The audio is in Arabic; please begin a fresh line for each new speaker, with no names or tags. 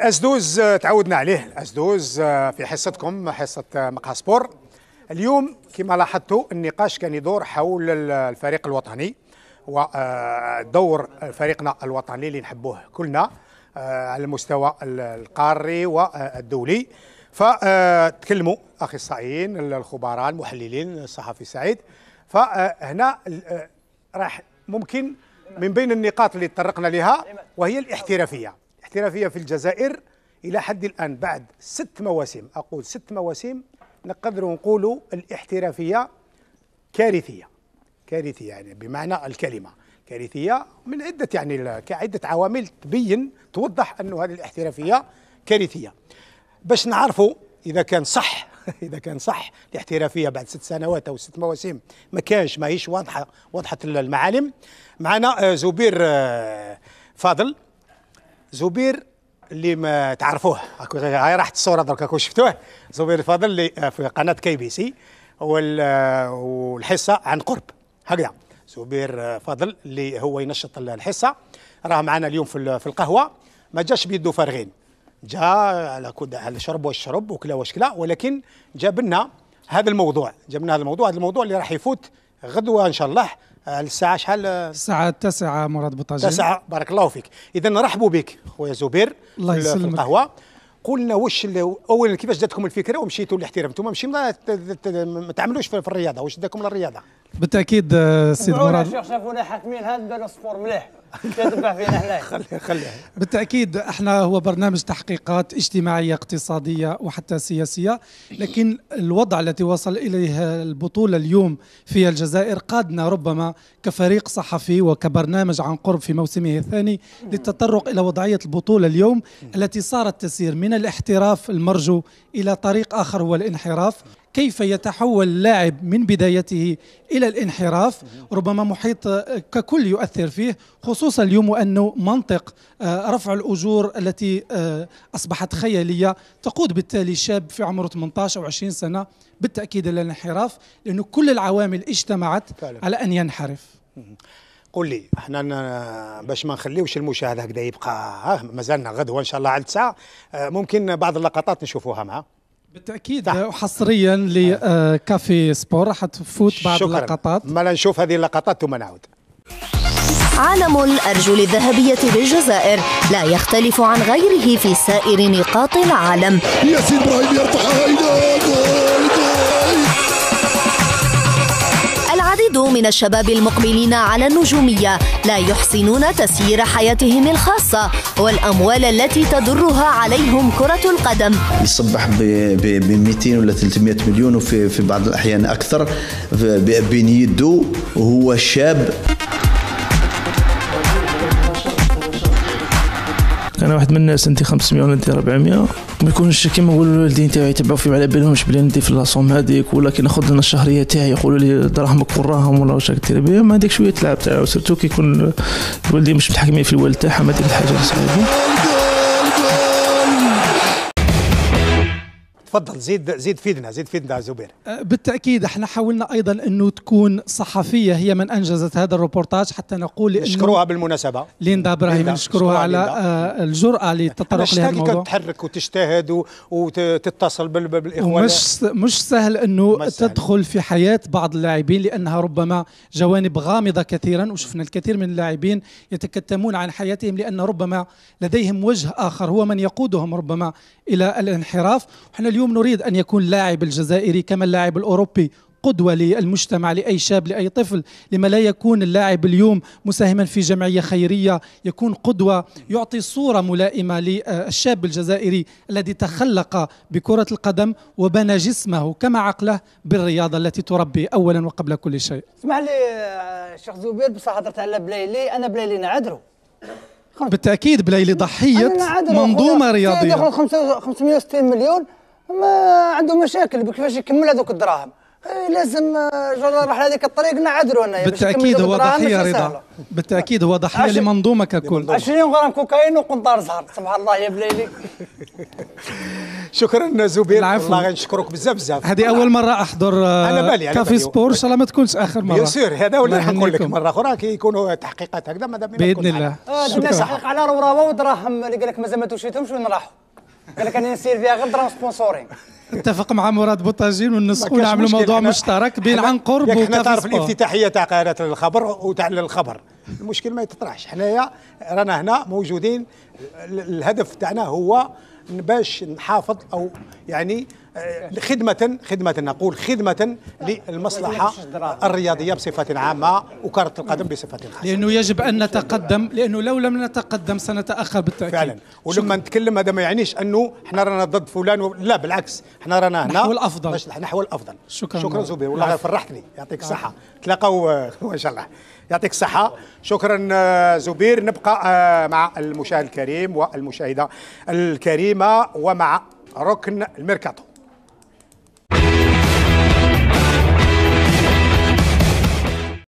الاسدوز آه، تعودنا عليه الاسدوز آه، في حصتكم حصه آه، مقهى سبور اليوم كما لاحظتوا النقاش كان يدور حول الفريق الوطني ودور فريقنا الوطني اللي نحبوه كلنا على المستوى القاري والدولي فتكلموا اخصائيين الخبراء المحللين الصحفي سعيد فهنا راح ممكن من بين النقاط اللي تطرقنا لها وهي الاحترافيه احترافية في الجزائر إلى حد الآن بعد ست مواسم أقول ست مواسم نقدر نقول الاحترافية كارثية كارثية يعني بمعنى الكلمة كارثية من عدة يعني كعدة عوامل تبين توضح انه هذه الاحترافية كارثية باش نعرفوا إذا كان صح إذا كان صح الاحترافية بعد ست سنوات أو ست مواسم ما كانش ماهيش واضحة واضحة المعالم معنا آه، زبير آه، فاضل زبير اللي ما تعرفوه هاي راحت الصوره درك كو شفتوه زبير الفاضل اللي آه، في قناه كي بي سي والحصه عن قرب هكذا زبير آه، فاضل اللي هو ينشط الحصه راه معنا اليوم في في القهوه ما جاش بيدو فارغين جا على كود على شرب والشرب وكلا واش كلا ولكن جاب لنا هذا الموضوع جاب لنا هذا الموضوع هذا الموضوع اللي راح يفوت غدوه ان شاء الله آه، الساعة شحال؟ الساعة التاسعة مراد بطاجي التاسعة بارك الله فيك، إذا رحبوا بك خويا زبير الله يسلمك في القهوة قلنا واش اولا كيفاش جاتكم الفكره ومشيتوا للاحترام انتم ماشي ما تعملوش في الرياضه واش داكم للرياضه
بالتاكيد آه، سيد مراد شافونا حاكمين هذا السبور مليح بالتاكيد احنا هو برنامج تحقيقات اجتماعيه اقتصاديه وحتى سياسيه لكن الوضع الذي وصل اليه البطوله اليوم في الجزائر قادنا ربما كفريق صحفي وكبرنامج عن قرب في موسمه الثاني للتطرق الى وضعيه البطوله اليوم التي صارت تسير من الاحتراف المرجو الى طريق اخر هو الانحراف كيف يتحول اللاعب من بدايته الى الانحراف ربما محيط ككل يؤثر فيه خصوصا اليوم انه منطق آه، رفع الاجور التي آه، اصبحت خياليه تقود بالتالي شاب في عمره 18 او 20 سنه بالتاكيد الى الانحراف لانه كل العوامل اجتمعت فعلا. على ان ينحرف
قول لي احنا باش ما نخليوش المشاهد هكذا يبقى مازالنا غدوه ان شاء الله على التسعه آه، ممكن بعض اللقطات نشوفوها معاه بالتاكيد
حصريا لكافي
سبور راح تفوت بعض اللقطات ما نشوف هذه اللقطات ثم نعود عالم الأرجل الذهبية للجزائر لا يختلف عن غيره في سائر نقاط العالم ياسين إبراهيم يرفع هيدا من الشباب المقبلين على النجومية لا يحسنون تسيير حياتهم الخاصة والأموال التي تدرها عليهم كرة القدم يصبح ب 200 ولا 300 مليون وفي في بعض الأحيان أكثر بين يدو وهو شاب
كان واحد من الناس انت 500 وانت 400 ما يكونش كيما نقولوا الوالدين تاعي يتبعوا في على بالهمش بلي ندي في لاصوم هذيك ولا كي ناخذ لنا الشهريه تاعي يقولوا لي دراهمك وراهم ولا واش دير بهم هذيك شويه تلعب تاع سيرتو كي يكون الوالدين مش متحكمين في الوالد تاعهم هذيك الحاجه صعيبه
تفضل زيد زيد فيدنا زيد فيدنا زبير أه،
بالتاكيد احنا حاولنا ايضا انه تكون صحفيه هي من انجزت هذا الروبورتاج حتى نقول نشكروها
بالمناسبه ليندا ابراهيم نشكروها على ليندا.
أه، الجراه اللي تطرق لهذا الموضوع
تحرك وتجتهد وتتصل بالاخوان مش
مش سهل انه مش سهل. تدخل في حياه بعض اللاعبين لانها ربما جوانب غامضه كثيرا وشفنا الكثير من اللاعبين يتكتمون عن حياتهم لان ربما لديهم وجه اخر هو من يقودهم ربما الى الانحراف احنا اليوم اليوم نريد أن يكون اللاعب الجزائري كما اللاعب الأوروبي قدوة للمجتمع لأي شاب لأي طفل لما لا يكون اللاعب اليوم مساهما في جمعية خيرية يكون قدوة يعطي صورة ملائمة للشاب الجزائري الذي تخلق بكرة القدم وبنى جسمه كما عقله بالرياضة التي تربي أولا وقبل كل شيء اسمح لي شيخ زوبير بصح هضرت على بلايلي أنا بلايلي نعذره بالتاكيد بلايلي ضحيه منظومه رياضيه 560 مليون ما عنده مشاكل كيفاش يكمل هذوك الدراهم إيه، لازم آه، راح هذيك الطريق نعذروا انا بالتاكيد هو ضحيه رضا بالتاكيد هو ضحيه لمنظومه ككل 20 غرام كوكايين وقنطار زهر سبحان الله يا بليلي
شكرا زبير العفو الله نشكرك بزاف بزاف هذه اول مره احضر آه، أنا بالي كافي سبور
ان شاء الله ما تكونش اخر مره يسير هذا ولا نقول لك مره
اخرى كي يكونوا
تحقيقات هكذا مادام
باذن الله
الناس آه، حق على روراوا ودراهم اللي قال لك مازال ما توشيتهمش وين راحوا قال لك انا نسير فيها غير درام سبونسورين اتفق مع مراد بوطاجين ونسقوا نعملوا موضوع مشترك بين عن قرب وكافي حنا تعرف الافتتاحيه
تاع قناه الخبر وتاع الخبر المشكل ما يتطرحش حنايا رانا هنا موجودين الهدف تاعنا هو باش نحافظ او يعني خدمة خدمة نقول خدمة للمصلحة الرياضية بصفة عامة وكرة القدم بصفة خاصة لأنه يجب أن نتقدم لأنه لو لم نتقدم سنتأخر بالتأكيد فعلا ولما نتكلم هذا ما يعنيش أنه احنا رانا ضد فلان و... لا بالعكس احنا رانا هنا نحو الأفضل نحو الأفضل شكرا شكرا زبير والله نعم. فرحتني يعطيك آه. الصحة تلاقوا إن شاء الله يعطيك الصحة شكرا آه، زبير نبقى آه، مع المشاهد الكريم والمشاهدة الكريمة ومع ركن الميركاتو